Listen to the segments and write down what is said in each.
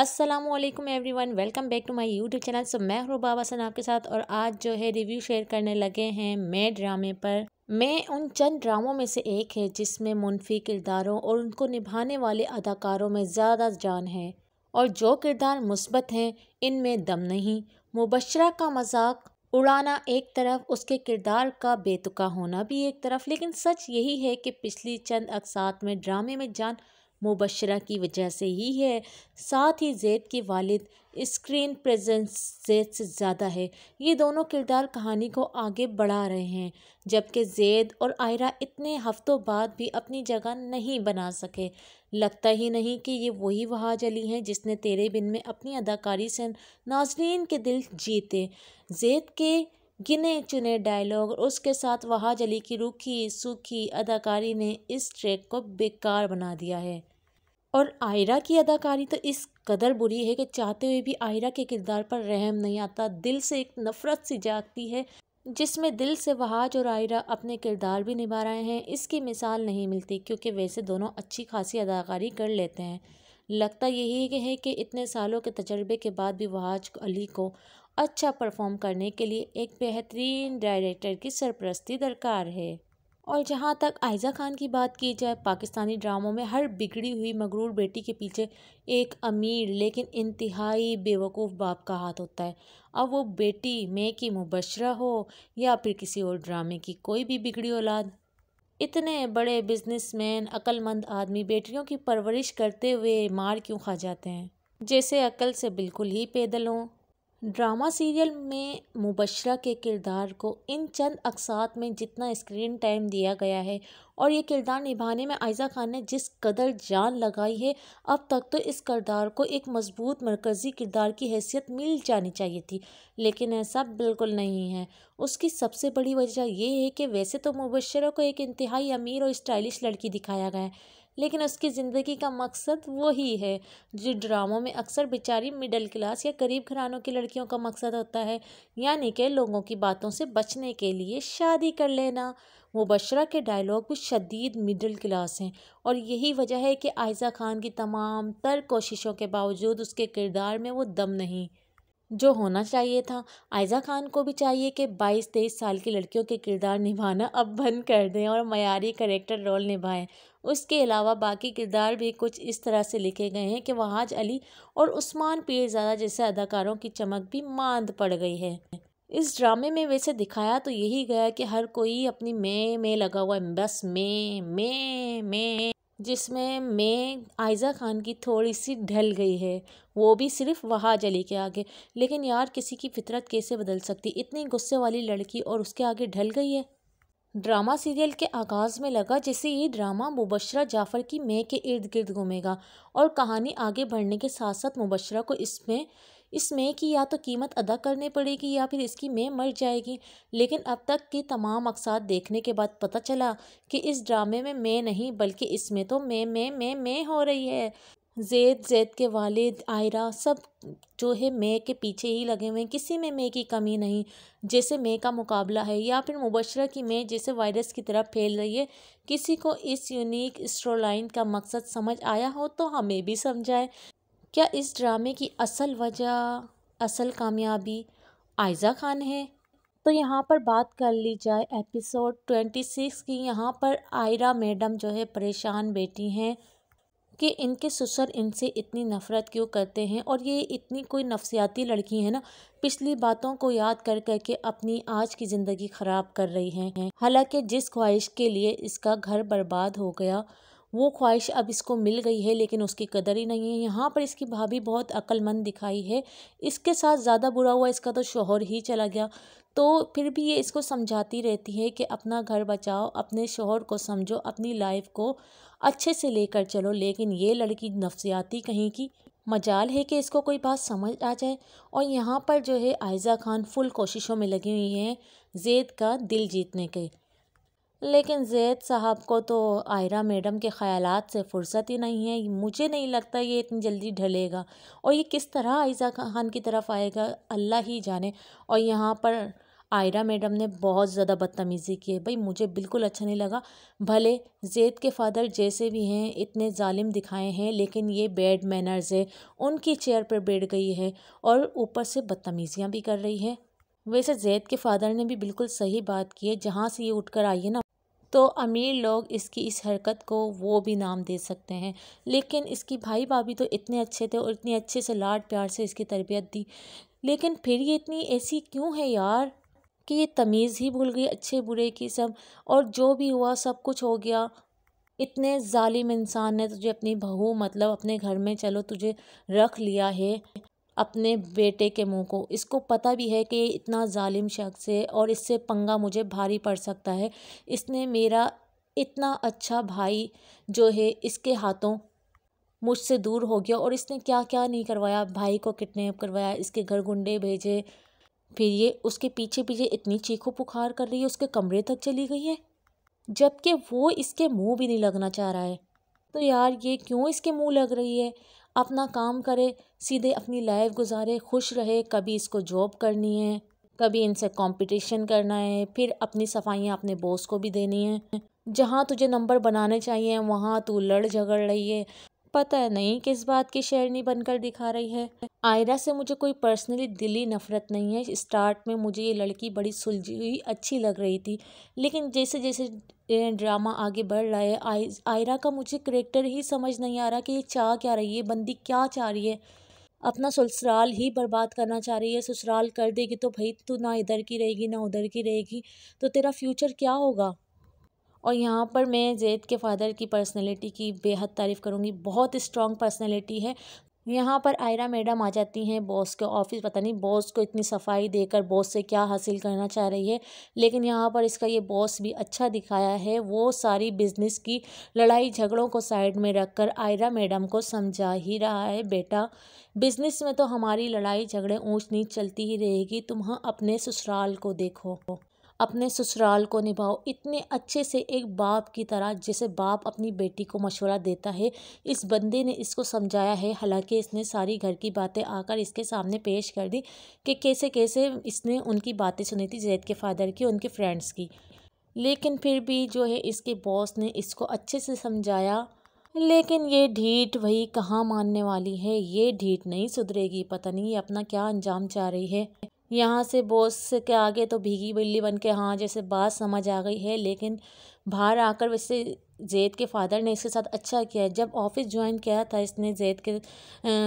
अस्सलाम वालेकुम everyone welcome back to my YouTube channel so मैं हूँ बाबा सन आपके साथ और आज जो है रिव्यू शेयर करने लगे हैं मैं ड्रामे पर मैं उन चंद ड्रामों में से एक है जिसमें मुनफी किरदारों और उनको निभाने वाले अदाकारों में ज़्यादा जान है और जो किरदार मुस्बत हैं इनमें दम नहीं मुबशरा का मजाक उड़ाना एक तरफ उसके किरदार का बेतुका होना भी एक तरफ लेकिन सच यही है कि पिछली चंद अकसात में ड्रामे में जान मुबशरा की वजह से ही है साथ ही जैद के वालिद स्क्रीन प्रेजेंस जैद से ज़्यादा है ये दोनों किरदार कहानी को आगे बढ़ा रहे हैं जबकि जैद और आयरा इतने हफ्तों बाद भी अपनी जगह नहीं बना सके लगता ही नहीं कि ये वही वहाज अली हैं जिसने तेरे बिन में अपनी अदाकारी से नाजरीन के दिल जीते जैद के गिने चुने डायलॉग और उसके साथ वहाज अली की रूखी सूखी अदाकारी ने इस ट्रैक को बेकार बना दिया है और आयरा की अदाकारी तो इस कदर बुरी है कि चाहते हुए भी आयरा के किरदार पर रहम नहीं आता दिल से एक नफ़रत सी जागती है जिसमें दिल से वहाज और आयरा अपने किरदार भी निभा रहे हैं इसकी मिसाल नहीं मिलती क्योंकि वैसे दोनों अच्छी खासी अदाकारी कर लेते हैं लगता यही है कि इतने सालों के तजर्बे के बाद भी वहाज अली को अच्छा परफॉर्म करने के लिए एक बेहतरीन डायरेक्टर की सरपरस्ती दरकार है और जहाँ तक आयजा खान की बात की जाए पाकिस्तानी ड्रामों में हर बिगड़ी हुई मगरूर बेटी के पीछे एक अमीर लेकिन इंतहाई बेवकूफ़ बाप का हाथ होता है अब वो बेटी मैं की मुबशरा हो या फिर किसी और ड्रामे की कोई भी बिगड़ी औलाद इतने बड़े बिजनेसमैन अक्लमंद आदमी बेटियों की परवरिश करते हुए मार क्यों खा जाते हैं जैसे अकल से बिल्कुल ही पैदल हों ड्रामा सीरियल में मुबशरा के किरदार को इन चंद अकसात में जितना स्क्रीन टाइम दिया गया है और ये किरदार निभाने में आयजा खान ने जिस कदर जान लगाई है अब तक तो इस किरदार को एक मजबूत मरकज़ी किरदार की हैसियत मिल जानी चाहिए थी लेकिन ऐसा बिल्कुल नहीं है उसकी सबसे बड़ी वजह यह है कि वैसे तो मुबशरा को एक इंतहाई अमीर और स्टाइलिश लड़की दिखाया गया है लेकिन उसकी ज़िंदगी का मकसद वही है जो ड्रामों में अक्सर बेचारी मिडिल क्लास या गरीब घरानों की लड़कियों का मकसद होता है यानी कि लोगों की बातों से बचने के लिए शादी कर लेना मुबशरा के डायलॉग भी शदीद मिडिल क्लास हैं और यही वजह है कि आयज़ा खान की तमाम तर कोशिशों के बावजूद उसके किरदार में वो दम नहीं जो होना चाहिए था आयज़ा खान को भी चाहिए कि बाईस तेईस साल की लड़कियों के किरदार निभाना अब बंद कर दें और मयारी करेक्टर रोल निभाएं उसके अलावा बाकी किरदार भी कुछ इस तरह से लिखे गए हैं कि वहाज अली और उस्मान पीरजादा जैसे अदाकारों की चमक भी मांद पड़ गई है इस ड्रामे में वैसे दिखाया तो यही गया कि हर कोई अपनी मैं में लगा हुआ है बस मैं मैं मैं जिसमें मैं आयज़ा खान की थोड़ी सी ढल गई है वो भी सिर्फ वहाज अली के आगे लेकिन यार किसी की फितरत कैसे बदल सकती इतनी गुस्से वाली लड़की और उसके आगे ढल गई है ड्रामा सीरियल के आगाज़ में लगा जैसे ये ड्रामा मुबशरा जाफ़र की मैं के इर्द गिर्द घूमेगा और कहानी आगे बढ़ने के साथ साथ मुबशरा को इसमें इस मैं की या तो कीमत अदा करनी पड़ेगी या फिर इसकी मैं मर जाएगी लेकिन अब तक के तमाम अकसात देखने के बाद पता चला कि इस ड्रामे में मैं नहीं बल्कि इसमें तो मैं मैं मैं मैं हो रही है ज़ैद ज़ैद के वालिद आयरा सब जो है मे के पीछे ही लगे हुए हैं किसी में मे की कमी नहीं जैसे मे का मुकाबला है या फिर मुबशरा की मे जैसे वायरस की तरफ फैल रही है किसी को इस यूनिक स्ट्रोलाइन का मकसद समझ आया हो तो हमें भी समझाएं क्या इस ड्रामे की असल वजह असल कामयाबी आयज़ा खान है तो यहाँ पर बात कर ली जाए एपिसोड ट्वेंटी सिक्स की यहाँ पर आयरा मैडम जो है परेशान बेटी हैं कि इनके ससुर इनसे इतनी नफ़रत क्यों करते हैं और ये इतनी कोई नफसियाती लड़की है ना पिछली बातों को याद कर कर के अपनी आज की ज़िंदगी ख़राब कर रही हैं हालांकि जिस ख्वाहिश के लिए इसका घर बर्बाद हो गया वो ख्वाहिश अब इसको मिल गई है लेकिन उसकी कदर ही नहीं है यहाँ पर इसकी भाभी बहुत अक्लमंद दिखाई है इसके साथ ज़्यादा बुरा हुआ इसका तो शोहर ही चला गया तो फिर भी ये इसको समझाती रहती है कि अपना घर बचाओ अपने शोहर को समझो अपनी लाइफ को अच्छे से लेकर चलो लेकिन ये लड़की नफ्सियाती कहीं की मजाल है कि इसको कोई बात समझ आ जाए और यहाँ पर जो है आयज़ा खान फुल कोशिशों में लगी हुई हैं जैद का दिल जीतने के लेकिन जैद साहब को तो आयरा मैडम के ख्याल से फुर्सत ही नहीं है मुझे नहीं लगता ये इतनी जल्दी ढलेगा और ये किस तरह आयजा खान की तरफ आएगा अल्लाह ही जाने और यहाँ पर आयरा मैडम ने बहुत ज़्यादा बदतमीज़ी की है भाई मुझे बिल्कुल अच्छा नहीं लगा भले ज़ैद के फ़ादर जैसे भी हैं इतने ज़ालिम दिखाए हैं लेकिन ये बैड मैनर्स है उनकी चेयर पर बैठ गई है और ऊपर से बदतमीज़ियाँ भी कर रही है वैसे जैद के फ़ादर ने भी बिल्कुल सही बात की है जहाँ से ये उठ कर आई है ना तो अमीर लोग इसकी इस हरकत को वो भी नाम दे सकते हैं लेकिन इसकी भाई भाभी तो इतने अच्छे थे और इतने अच्छे से लाड प्यार से इसकी तरबियत दी लेकिन फिर ये इतनी ऐसी क्यों है यार कि ये तमीज़ ही भूल गई अच्छे बुरे की सब और जो भी हुआ सब कुछ हो गया इतने ज़ालिम इंसान ने तुझे अपनी बहू मतलब अपने घर में चलो तुझे रख लिया है अपने बेटे के मुंह को इसको पता भी है कि ये इतना ालिम शख्स है और इससे पंगा मुझे भारी पड़ सकता है इसने मेरा इतना अच्छा भाई जो है इसके हाथों मुझसे दूर हो गया और इसने क्या क्या नहीं करवाया भाई को किडनेप करवाया इसके घर गुंडे भेजे फिर ये उसके पीछे पीछे इतनी चीखो पुकार कर रही है उसके कमरे तक चली गई है जबकि वो इसके मुंह भी नहीं लगना चाह रहा है तो यार ये क्यों इसके मुंह लग रही है अपना काम करे सीधे अपनी लाइफ गुजारे खुश रहे कभी इसको जॉब करनी है कभी इनसे कंपटीशन करना है फिर अपनी सफाइयाँ अपने बॉस को भी देनी है जहाँ तुझे नंबर बनाने चाहिए वहाँ तू लड़ झगड़ रही है पता नहीं किस बात की शेरनी बनकर दिखा रही है आयरा से मुझे कोई पर्सनली दिली नफरत नहीं है स्टार्ट में मुझे ये लड़की बड़ी सुलझी हुई अच्छी लग रही थी लेकिन जैसे जैसे ड्रामा आगे बढ़ रहा है आय, आयरा का मुझे करेक्टर ही समझ नहीं आ रहा कि ये चाह क्या रही है बंदी क्या चाह रही है अपना ससुराल ही बर्बाद करना चाह रही है ससुराल कर देगी तो भाई तू ना इधर की रहेगी ना उधर की रहेगी तो तेरा फ्यूचर क्या होगा और यहाँ पर मैं ज़ैद के फ़ादर की पर्सनैलिटी की बेहद तारीफ़ करूँगी बहुत स्ट्रॉन्ग पर्सनैलिटी है यहाँ पर आयरा मैडम आ जाती हैं बॉस के ऑफिस पता नहीं बॉस को इतनी सफाई देकर बॉस से क्या हासिल करना चाह रही है लेकिन यहाँ पर इसका ये बॉस भी अच्छा दिखाया है वो सारी बिजनेस की लड़ाई झगड़ों को साइड में रखकर आयरा मैडम को समझा ही रहा है बेटा बिजनेस में तो हमारी लड़ाई झगड़े ऊँच नीच चलती ही रहेगी तुम हाँ अपने ससुराल को देखो अपने ससुराल को निभाओ इतने अच्छे से एक बाप की तरह जैसे बाप अपनी बेटी को मशवरा देता है इस बंदे ने इसको समझाया है हालांकि इसने सारी घर की बातें आकर इसके सामने पेश कर दी कि कैसे कैसे इसने उनकी बातें सुनी थी जैद के फादर की उनके फ्रेंड्स की लेकिन फिर भी जो है इसके बॉस ने इसको अच्छे से समझाया लेकिन ये ढीठ वही कहाँ मानने वाली है ये ढीठ नहीं सुधरेगी पता नहीं ये अपना क्या अंजाम चाह रही है यहाँ से बॉस के आगे तो भीगी बिल्ली बन के हाँ जैसे बात समझ आ गई है लेकिन बाहर आकर वैसे जैद के फादर ने इसके साथ अच्छा किया जब ऑफिस ज्वाइन किया था इसने जैद के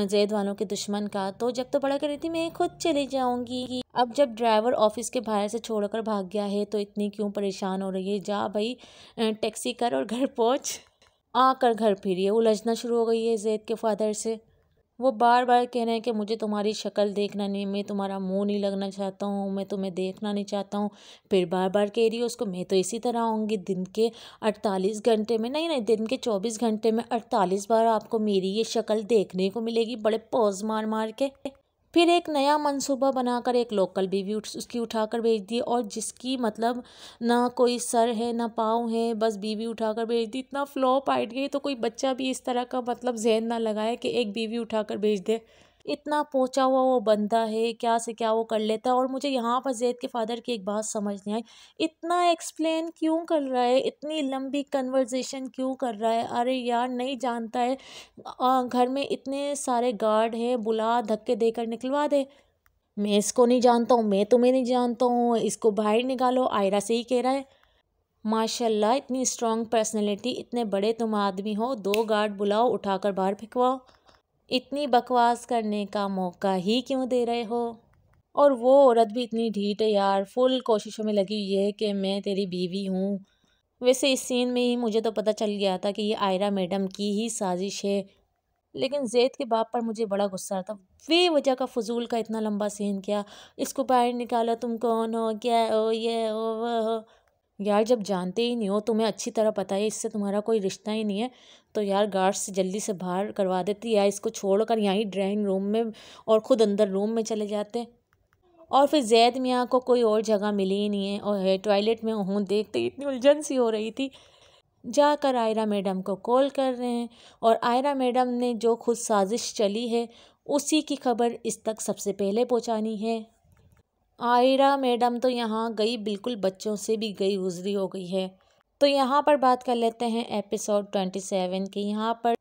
जैद वालों के दुश्मन का तो जब तो बड़ा कर रही थी मैं खुद चली जाऊंगी अब जब ड्राइवर ऑफिस के बाहर से छोड़कर भाग गया है तो इतनी क्यों परेशान हो रही है जा भाई टैक्सी कर और घर पहुँच आकर घर फिरी उलझना शुरू हो गई है जैद के फादर से वो बार बार कह रहे हैं कि मुझे तुम्हारी शक्ल देखना नहीं मैं तुम्हारा मुंह नहीं लगना चाहता हूँ मैं तुम्हें देखना नहीं चाहता हूँ फिर बार बार कह रही है उसको मैं तो इसी तरह आऊँगी दिन के अड़तालीस घंटे में नहीं नहीं दिन के चौबीस घंटे में अड़तालीस बार आपको मेरी ये शक्ल देखने को मिलेगी बड़े पोज मार मार के फिर एक नया मंसूबा बनाकर एक लोकल बीवी उठ, उसकी उठाकर भेज दी और जिसकी मतलब ना कोई सर है ना पाँव है बस बीवी उठाकर भेज दी इतना फ्लॉप आइट गई तो कोई बच्चा भी इस तरह का मतलब जहन ना लगाए कि एक बीवी उठाकर भेज दे इतना पहुँचा हुआ वो बंदा है क्या से क्या वो कर लेता है और मुझे यहाँ पर जैद के फादर की एक बात समझ नहीं आई इतना एक्सप्लेन क्यों कर रहा है इतनी लंबी कन्वर्जेशन क्यों कर रहा है अरे यार नहीं जानता है आ, घर में इतने सारे गार्ड हैं बुला धक्के देकर निकलवा दे मैं इसको नहीं जानता हूँ मैं तुम्हें नहीं जानता हूँ इसको बाहर निकालो आयरा से ही कह रहा है माशाल्लाह इतनी स्ट्रॉन्ग पर्सनैलिटी इतने बड़े तुम आदमी हो दो गार्ड बुलाओ उठाकर बाहर फेंकवाओ इतनी बकवास करने का मौका ही क्यों दे रहे हो और वो औरत भी इतनी ढीठ है यार फुल कोशिशों में लगी हुई है कि मैं तेरी बीवी हूँ वैसे इस सीन में ही मुझे तो पता चल गया था कि ये आयरा मैडम की ही साजिश है लेकिन जैद के बाप पर मुझे बड़ा गुस्सा था वे वजह का फजूल का इतना लंबा सीन किया इसको बाहर निकाला तुम कौन हो क्या हो ये हो वह हो यार जब जानते ही नहीं हो तुम्हें अच्छी तरह पता है इससे तुम्हारा कोई रिश्ता ही नहीं है तो यार गार्ड्स जल्दी से बाहर करवा देती या इसको छोड़कर यहीं ड्राइंग रूम में और ख़ुद अंदर रूम में चले जाते और फिर जैद मियाँ को कोई और जगह मिली ही नहीं है और टॉयलेट में हूँ देखते इतनी उलझन सी हो रही थी जाकर आयरा मैडम को कॉल कर रहे हैं और आयरा मैडम ने जो खुद साजिश चली है उसी की खबर इस तक सबसे पहले पहुँचानी है आयरा मैडम तो यहाँ गई बिल्कुल बच्चों से भी गई गुजरी हो गई है तो यहाँ पर बात कर लेते हैं एपिसोड ट्वेंटी सेवन की यहाँ पर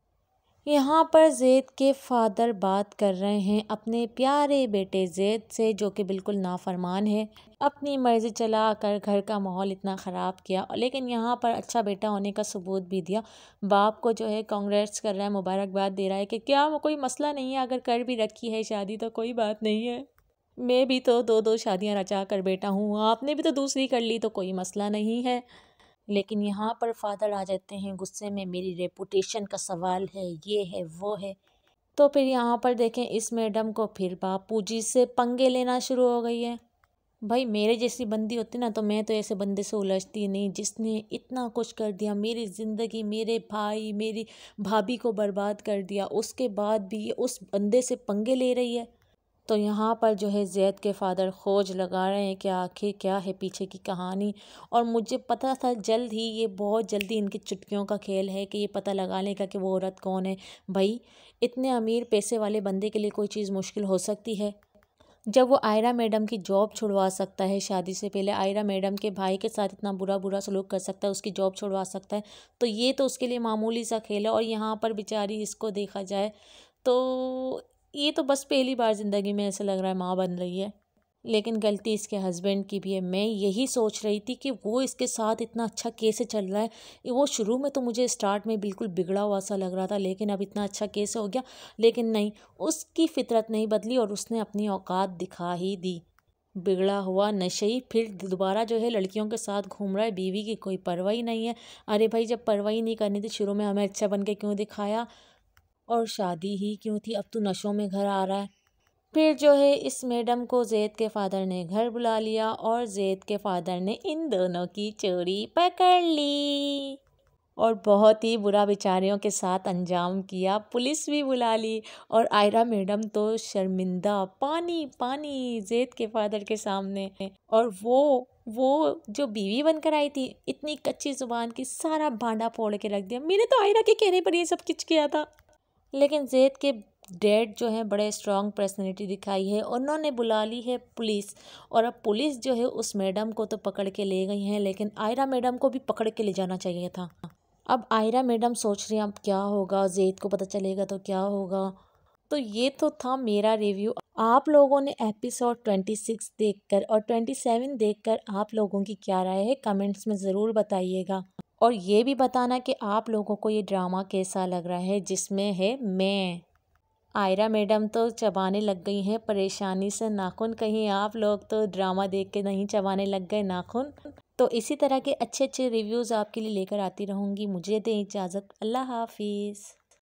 यहाँ पर जैद के फादर बात कर रहे हैं अपने प्यारे बेटे जैद से जो कि बिल्कुल नाफरमान है अपनी मर्ज़ी चला कर घर का माहौल इतना ख़राब किया लेकिन यहाँ पर अच्छा बेटा होने का सबूत भी दिया बाप को जो है कांग्रेस कर रहा है मुबारकबाद दे रहा है कि क्या कोई मसला नहीं है अगर कर भी रखी है शादी तो कोई बात नहीं है मैं भी तो दो दो शादियां रचा कर बैठा हूँ आपने भी तो दूसरी कर ली तो कोई मसला नहीं है लेकिन यहाँ पर फादर आ जाते हैं गुस्से में मेरी रेपुटेशन का सवाल है ये है वो है तो फिर यहाँ पर देखें इस मैडम को फिर बापू जी से पंगे लेना शुरू हो गई है भाई मेरे जैसी बंदी होती ना तो मैं तो ऐसे बंदे से उलझती नहीं जिसने इतना कुछ कर दिया मेरी ज़िंदगी मेरे भाई मेरी भाभी को बर्बाद कर दिया उसके बाद भी ये उस बंदे से पंगे ले रही है तो यहाँ पर जो है जैद के फादर खोज लगा रहे हैं कि आखिर क्या है पीछे की कहानी और मुझे पता था जल्द ही ये बहुत जल्दी इनकी चुटकियों का खेल है कि ये पता लगा लेगा कि वो औरत कौन है भाई इतने अमीर पैसे वाले बंदे के लिए कोई चीज़ मुश्किल हो सकती है जब वो आयरा मैडम की जॉब छुड़वा सकता है शादी से पहले आयरा मैडम के भाई के साथ इतना बुरा बुरा सलूक कर सकता है उसकी जॉब छुड़वा सकता है तो ये तो उसके लिए मामूली सा खेल है और यहाँ पर बेचारी इसको देखा जाए तो ये तो बस पहली बार ज़िंदगी में ऐसा लग रहा है माँ बन रही है लेकिन गलती इसके हस्बैंड की भी है मैं यही सोच रही थी कि वो इसके साथ इतना अच्छा कैसे चल रहा है वो शुरू में तो मुझे स्टार्ट में बिल्कुल बिगड़ा हुआ सा लग रहा था लेकिन अब इतना अच्छा कैसे हो गया लेकिन नहीं उसकी फितरत नहीं बदली और उसने अपनी औकात दिखा ही दी बिगड़ा हुआ नशे ही फिर दोबारा जो है लड़कियों के साथ घूम रहा है बीवी की कोई परवाही नहीं है अरे भाई जब परवाही नहीं करनी थी शुरू में हमें अच्छा बन के क्यों दिखाया और शादी ही क्यों थी अब तो नशों में घर आ रहा है फिर जो है इस मैडम को जैद के फादर ने घर बुला लिया और जैद के फादर ने इन दोनों की चोरी पकड़ ली और बहुत ही बुरा बेचारियों के साथ अंजाम किया पुलिस भी बुला ली और आयरा मैडम तो शर्मिंदा पानी पानी जैद के फादर के सामने और वो वो जो बीवी बनकर आई थी इतनी कच्ची ज़ुबान की सारा भांडा फोड़ के रख दिया मैंने तो आयरा के कहने पर ये सब किच किया था लेकिन जैद के डैड जो है बड़े स्ट्रॉन्ग पर्सनैलिटी दिखाई है उन्होंने बुला ली है पुलिस और अब पुलिस जो है उस मैडम को तो पकड़ के ले गई हैं लेकिन आयरा मैडम को भी पकड़ के ले जाना चाहिए था अब आयरा मैडम सोच रही हैं अब क्या होगा जैद को पता चलेगा तो क्या होगा तो ये तो था मेरा रिव्यू आप लोगों ने एपिसोड ट्वेंटी सिक्स देख कर और ट्वेंटी सेवन देख कर आप लोगों की क्या राय है कमेंट्स में ज़रूर बताइएगा और ये भी बताना कि आप लोगों को ये ड्रामा कैसा लग रहा है जिसमें है मैं आयरा मैडम तो चबाने लग गई हैं परेशानी से नाखून कहीं आप लोग तो ड्रामा देख के नहीं चबाने लग गए नाखून तो इसी तरह के अच्छे अच्छे रिव्यूज़ आपके लिए लेकर आती रहूँगी मुझे दें इजाज़त अल्लाह हाफिज़